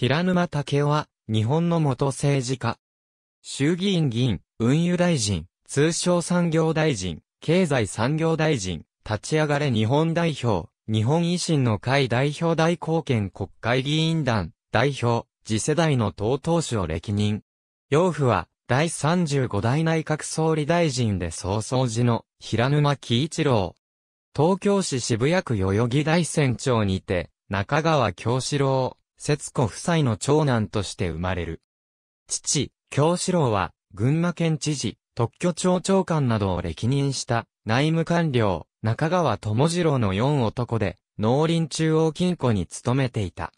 平沼武雄は、日本の元政治家。衆議院議員、運輸大臣、通商産業大臣、経済産業大臣、立ち上がれ日本代表、日本維新の会代表代行権国会議員団、代表、次世代の党党首を歴任。養父は、第35代内閣総理大臣で総総時の平沼喜一郎。東京市渋谷区代々木大船長にて、中川京志郎、節子夫妻の長男として生まれる。父、京志郎は、群馬県知事、特許庁長官などを歴任した内務官僚、中川智次郎の四男で、農林中央金庫に勤めていた。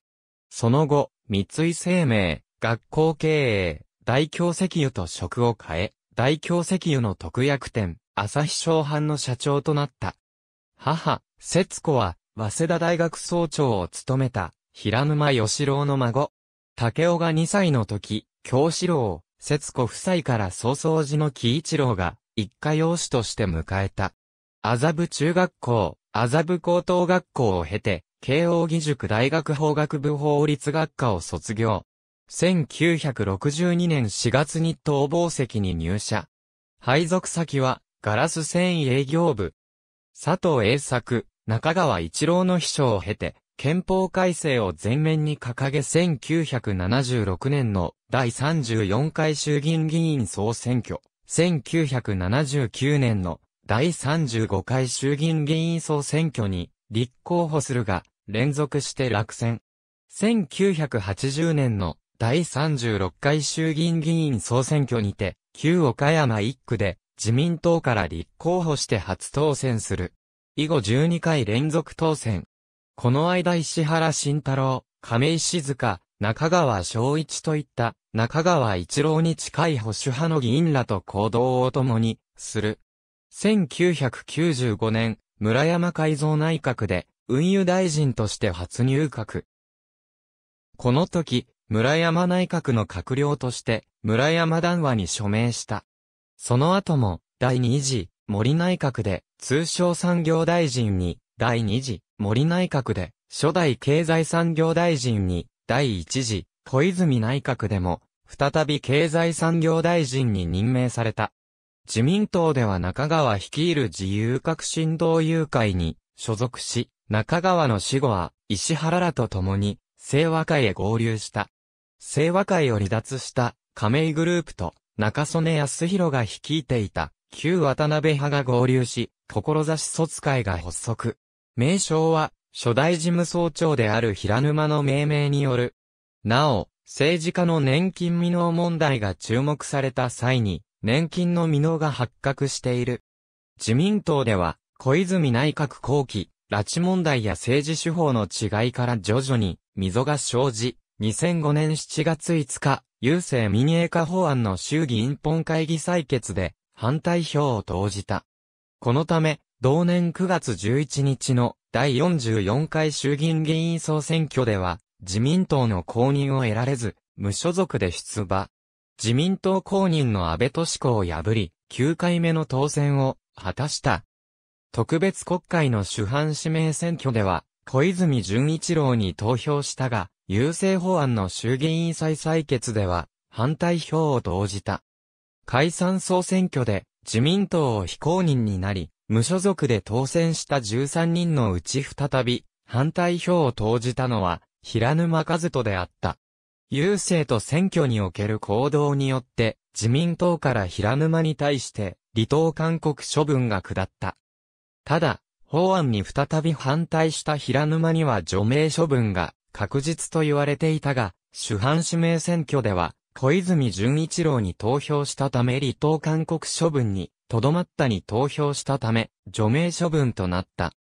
その後、三井生命、学校経営、大京石油と職を変え、大京石油の特約店、朝日商販の社長となった。母、節子は、早稲田大学総長を務めた、平沼義郎の孫。竹雄が2歳の時、京志郎、節子夫妻から曹操寺の木一郎が、一家養子として迎えた。麻布中学校、麻布高等学校を経て、慶応義塾大学法学部法律学科を卒業。1962年4月に逃亡席に入社。配属先は、ガラス繊維営業部。佐藤栄作、中川一郎の秘書を経て、憲法改正を前面に掲げ1976年の第34回衆議院議員総選挙、1979年の第35回衆議院議員総選挙に立候補するが、連続して落選。1980年の第36回衆議院議員総選挙にて、旧岡山1区で自民党から立候補して初当選する。以後12回連続当選。この間石原慎太郎、亀井静香、中川昭一といった中川一郎に近い保守派の議員らと行動を共にする。1995年、村山改造内閣で運輸大臣として初入閣。この時、村山内閣の閣僚として村山談話に署名した。その後も第二次森内閣で通商産業大臣に第二次森内閣で、初代経済産業大臣に、第一次、小泉内閣でも、再び経済産業大臣に任命された。自民党では中川率いる自由革新同友会に所属し、中川の死後は石原らと共に清和会へ合流した。清和会を離脱した亀井グループと中曽根康弘が率いていた旧渡辺派が合流し、志卒会が発足。名称は、初代事務総長である平沼の命名による。なお、政治家の年金未納問題が注目された際に、年金の未納が発覚している。自民党では、小泉内閣後期、拉致問題や政治手法の違いから徐々に溝が生じ、2005年7月5日、郵政民営化法案の衆議院本会議採決で反対票を投じた。このため、同年9月11日の第44回衆議院議員総選挙では、自民党の公認を得られず、無所属で出馬。自民党公認の安倍敏子を破り、9回目の当選を果たした。特別国会の主犯指名選挙では、小泉純一郎に投票したが、優勢法案の衆議院再採決では、反対票を投じた。解散総選挙で自民党を非公認になり、無所属で当選した13人のうち再び、反対票を投じたのは、平沼和人であった。郵政と選挙における行動によって、自民党から平沼に対して、離党勧告処分が下った。ただ、法案に再び反対した平沼には除名処分が確実と言われていたが、主犯指名選挙では、小泉純一郎に投票したため離党勧告処分にとどまったに投票したため、除名処分となった。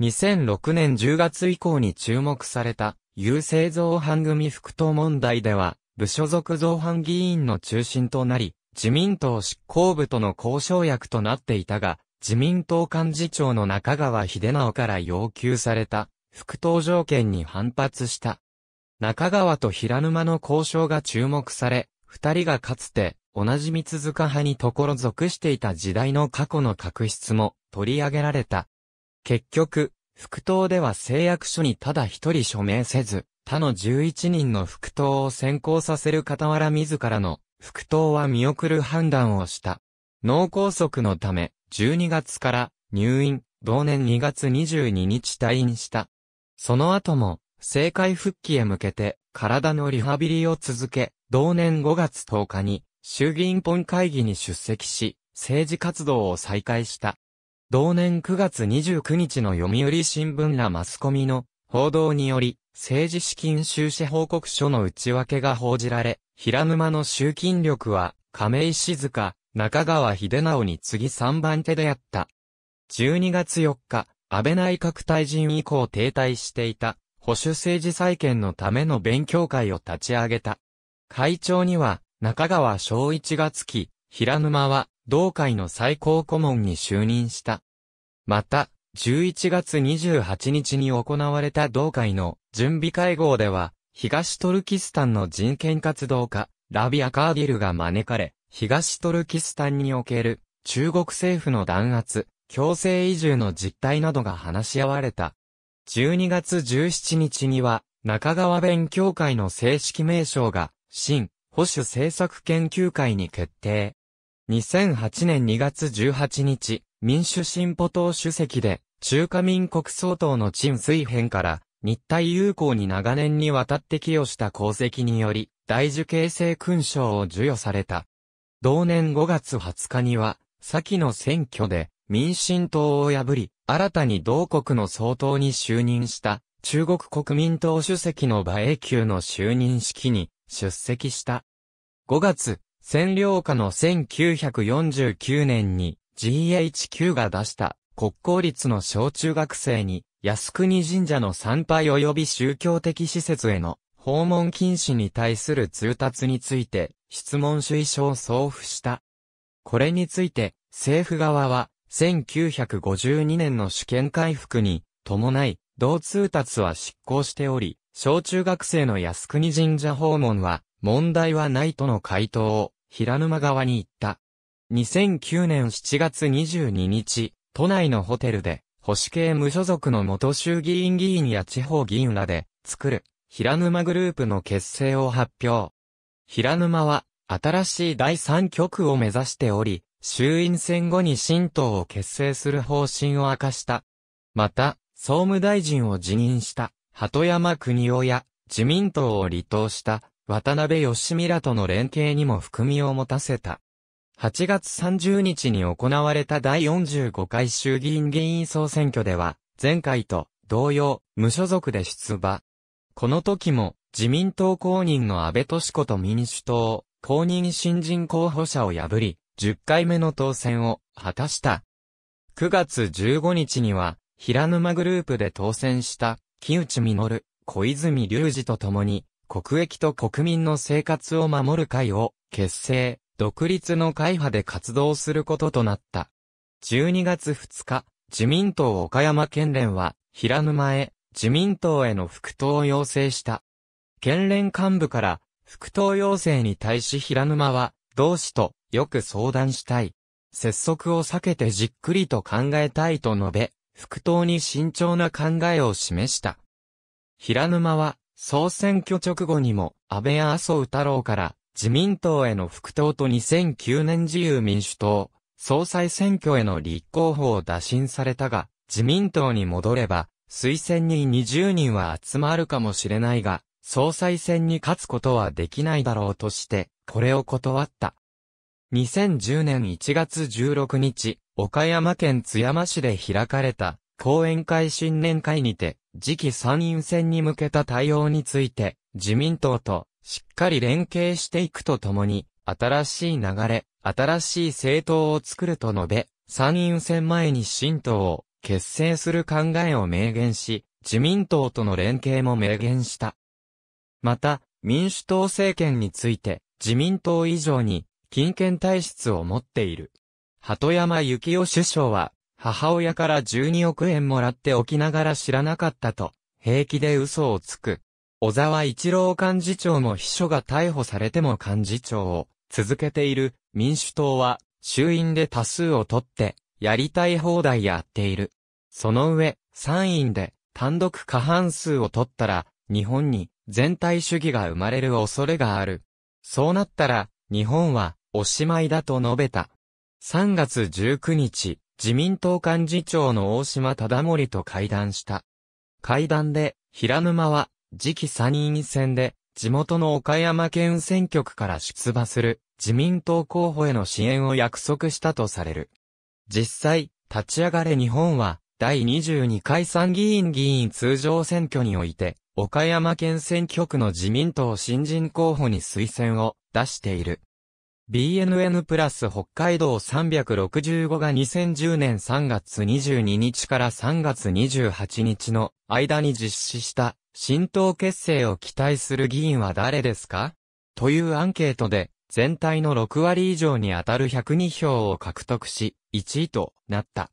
2006年10月以降に注目された、優勢造反組副党問題では、部所属造反議員の中心となり、自民党執行部との交渉役となっていたが、自民党幹事長の中川秀直から要求された、副党条件に反発した。中川と平沼の交渉が注目され、二人がかつて、同じ三塚派にところ属していた時代の過去の確執も取り上げられた。結局、副党では誓約書にただ一人署名せず、他の11人の副党を先行させる傍ら自らの副党は見送る判断をした。脳梗塞のため、12月から入院、同年2月22日退院した。その後も、政界復帰へ向けて、体のリハビリを続け、同年5月10日に、衆議院本会議に出席し、政治活動を再開した。同年9月29日の読売新聞らマスコミの報道により、政治資金収支報告書の内訳が報じられ、平沼の集金力は、亀井静香、中川秀直に次3番手であった。12月4日、安倍内閣大臣以降停滞していた、保守政治再建のための勉強会を立ち上げた。会長には、中川昭一がつき、平沼は、同会の最高顧問に就任した。また、11月28日に行われた同会の準備会合では、東トルキスタンの人権活動家、ラビア・カーディルが招かれ、東トルキスタンにおける中国政府の弾圧、強制移住の実態などが話し合われた。12月17日には、中川勉強会の正式名称が、新、保守政策研究会に決定。2008年2月18日、民主進歩党主席で、中華民国総統の陳水編から、日体友好に長年にわたって寄与した功績により、大樹形成勲章を授与された。同年5月20日には、先の選挙で、民進党を破り、新たに同国の総統に就任した、中国国民党主席の馬英九の就任式に、出席した。5月、占領下の1949年に GHQ が出した国公立の小中学生に靖国神社の参拝及び宗教的施設への訪問禁止に対する通達について質問主意書を送付した。これについて政府側は1952年の主権回復に伴い同通達は執行しており、小中学生の靖国神社訪問は、問題はないとの回答を、平沼側に言った。2009年7月22日、都内のホテルで、保守系無所属の元衆議院議員や地方議員らで、作る、平沼グループの結成を発表。平沼は、新しい第三局を目指しており、衆院選後に新党を結成する方針を明かした。また、総務大臣を辞任した。鳩山国夫や自民党を離党した渡辺義美らとの連携にも含みを持たせた。8月30日に行われた第45回衆議院議員総選挙では、前回と同様、無所属で出馬。この時も、自民党公認の安倍敏子と民主党、公認新人候補者を破り、10回目の当選を果たした。9月15日には、平沼グループで当選した木内実、小泉隆二と共に、国益と国民の生活を守る会を結成、独立の会派で活動することとなった。12月2日、自民党岡山県連は、平沼へ、自民党への復党を要請した。県連幹部から、復党要請に対し平沼は、同志とよく相談したい。拙速を避けてじっくりと考えたいと述べ、復党に慎重な考えを示した。平沼は、総選挙直後にも、安倍や麻生太郎から、自民党への復党と2009年自由民主党、総裁選挙への立候補を打診されたが、自民党に戻れば、推薦に20人は集まるかもしれないが、総裁選に勝つことはできないだろうとして、これを断った。2010年1月16日、岡山県津山市で開かれた、講演会新年会にて、次期参院選に向けた対応について、自民党としっかり連携していくとともに、新しい流れ、新しい政党を作ると述べ、参院選前に新党を結成する考えを明言し、自民党との連携も明言した。また、民主党政権について、自民党以上に、金権体質を持っている。鳩山幸夫首相は、母親から12億円もらっておきながら知らなかったと、平気で嘘をつく。小沢一郎幹事長も秘書が逮捕されても幹事長を続けている民主党は衆院で多数を取ってやりたい放題やっている。その上、参院で単独過半数を取ったら日本に全体主義が生まれる恐れがある。そうなったら日本はおしまいだと述べた。3月19日、自民党幹事長の大島忠盛と会談した。会談で、平沼は、次期参院選で、地元の岡山県選挙区から出馬する自民党候補への支援を約束したとされる。実際、立ち上がれ日本は、第22回参議院議員通常選挙において、岡山県選挙区の自民党新人候補に推薦を出している。BNN プラス北海道365が2010年3月22日から3月28日の間に実施した新党結成を期待する議員は誰ですかというアンケートで全体の6割以上に当たる102票を獲得し1位となった。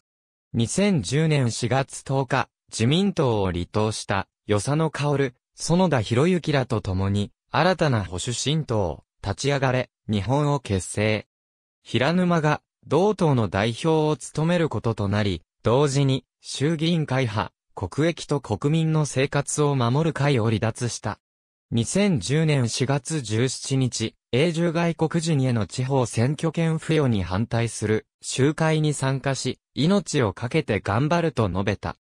2010年4月10日、自民党を離党した与謝野薫、園田博之らと共に新たな保守新党立ち上がれ、日本を結成。平沼が、同党の代表を務めることとなり、同時に、衆議院会派、国益と国民の生活を守る会を離脱した。2010年4月17日、永住外国人への地方選挙権付与に反対する集会に参加し、命を懸けて頑張ると述べた。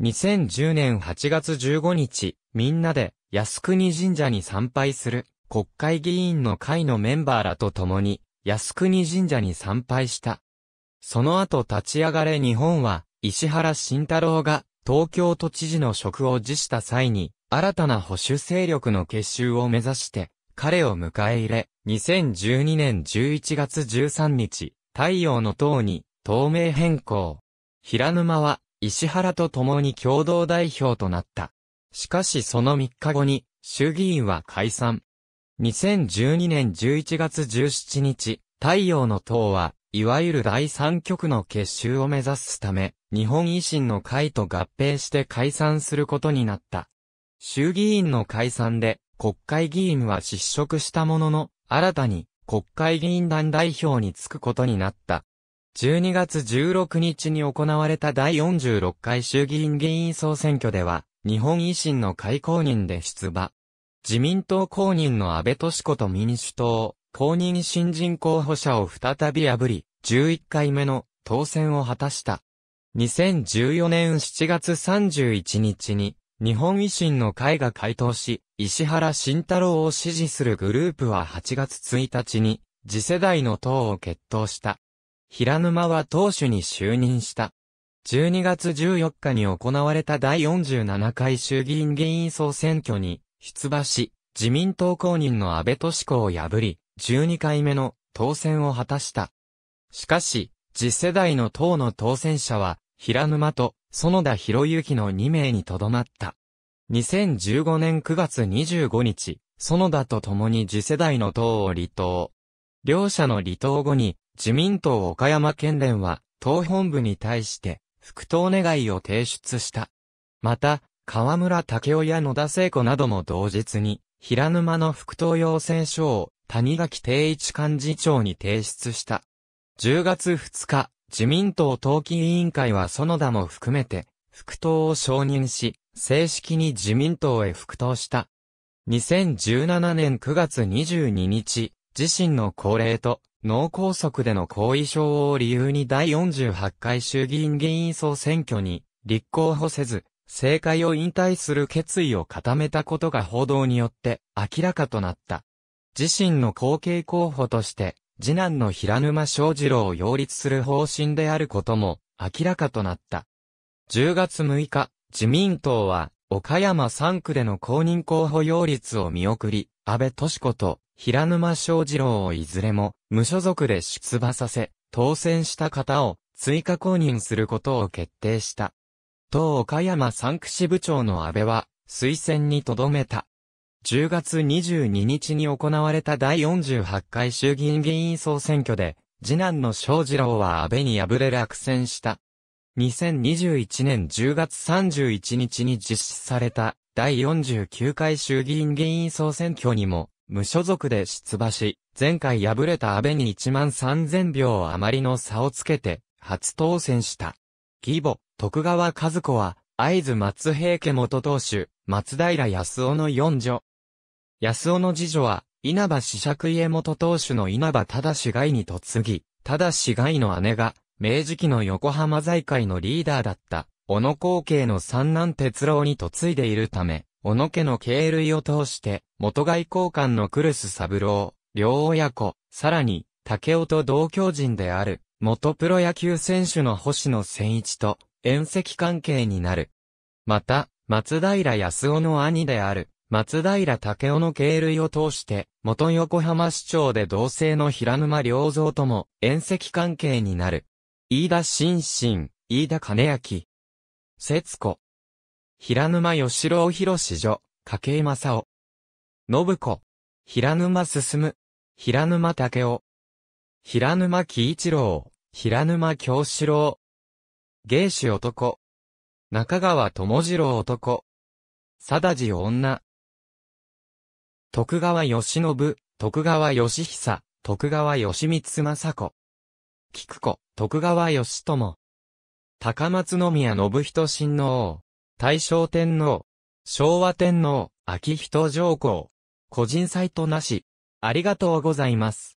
2010年8月15日、みんなで靖国神社に参拝する国会議員の会のメンバーらと共に、靖国神社に参拝した。その後立ち上がれ日本は、石原慎太郎が東京都知事の職を辞した際に、新たな保守勢力の結集を目指して、彼を迎え入れ、2012年11月13日、太陽の塔に、透明変更。平沼は、石原と共に共同代表となった。しかしその3日後に、衆議院は解散。2012年11月17日、太陽の塔は、いわゆる第三極の結集を目指すため、日本維新の会と合併して解散することになった。衆議院の解散で、国会議員は失職したものの、新たに国会議員団代表に就くことになった。12月16日に行われた第46回衆議院議員総選挙では、日本維新の会公認で出馬。自民党公認の安倍敏子と民主党、公認新人候補者を再び破り、11回目の当選を果たした。2014年7月31日に、日本維新の会が回答し、石原慎太郎を支持するグループは8月1日に、次世代の党を決闘した。平沼は党首に就任した。12月14日に行われた第47回衆議院議員総選挙に、出馬し、自民党公認の安倍敏子を破り、12回目の当選を果たした。しかし、次世代の党の当選者は、平沼と園田博之の2名にとどまった。2015年9月25日、園田と共に次世代の党を離党。両者の離党後に、自民党岡山県連は、党本部に対して、副党願いを提出した。また、河村武雄や野田聖子なども同日に、平沼の副党要請書を谷垣定一幹事長に提出した。10月2日、自民党党紀委員会は園田も含めて、副党を承認し、正式に自民党へ副党した。2017年9月22日、自身の高齢と脳梗塞での後遺症を理由に第48回衆議院議員総選挙に立候補せず、政界を引退する決意を固めたことが報道によって明らかとなった。自身の後継候補として、次男の平沼正二郎を擁立する方針であることも明らかとなった。10月6日、自民党は、岡山3区での公認候補擁立を見送り、安倍敏子と平沼正二郎をいずれも無所属で出馬させ、当選した方を追加公認することを決定した。当岡山三区支部長の安倍は、推薦にとどめた。10月22日に行われた第48回衆議院議員総選挙で、次男の翔二郎は安倍に敗れ落選した。2021年10月31日に実施された第49回衆議院議員総選挙にも無所属で出馬し、前回敗れた安倍に1万3000票余りの差をつけて初当選した。義母、徳川和子は、会津松平家元当主、松平康夫の四女。康夫の次女は、稲葉子爵家元当主の稲葉忠志外に嫁ぎ、忠志外の姉が、明治期の横浜財界のリーダーだった、小野光景の三男哲郎に嫁いでいるため、小野家の経類を通して、元外交官のクルス三郎、両親子、さらに、竹雄と同郷人である、元プロ野球選手の星野千一と、縁石関係になる。また、松平康夫の兄である、松平武夫の経類を通して、元横浜市長で同姓の平沼良造とも、縁石関係になる。飯田新進、飯田兼明。節子。平沼義郎広氏女、家計正夫。信子。平沼進。平沼武夫。平沼喜一郎、平沼京志郎。芸師男。中川智次郎男。貞治女。徳川義信、徳川義久、徳川義光政子。菊子、徳川義友。高松宮信人親王。大正天皇。昭和天皇、秋人上皇。個人サイトなし。ありがとうございます。